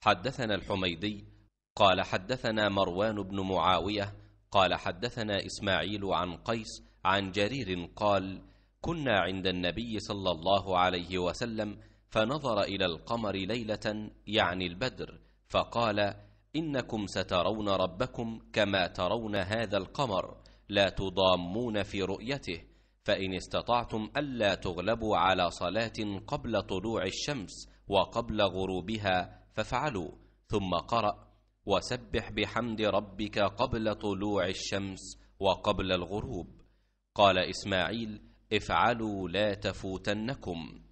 حدثنا الحميدي قال حدثنا مروان بن معاوية قال حدثنا إسماعيل عن قيس عن جرير قال كنا عند النبي صلى الله عليه وسلم فنظر إلى القمر ليلة يعني البدر فقال إنكم سترون ربكم كما ترون هذا القمر لا تضامون في رؤيته فإن استطعتم ألا تغلبوا على صلاة قبل طلوع الشمس وقبل غروبها ففعلوا ثم قرأ وسبح بحمد ربك قبل طلوع الشمس وقبل الغروب قال إسماعيل افعلوا لا تفوتنكم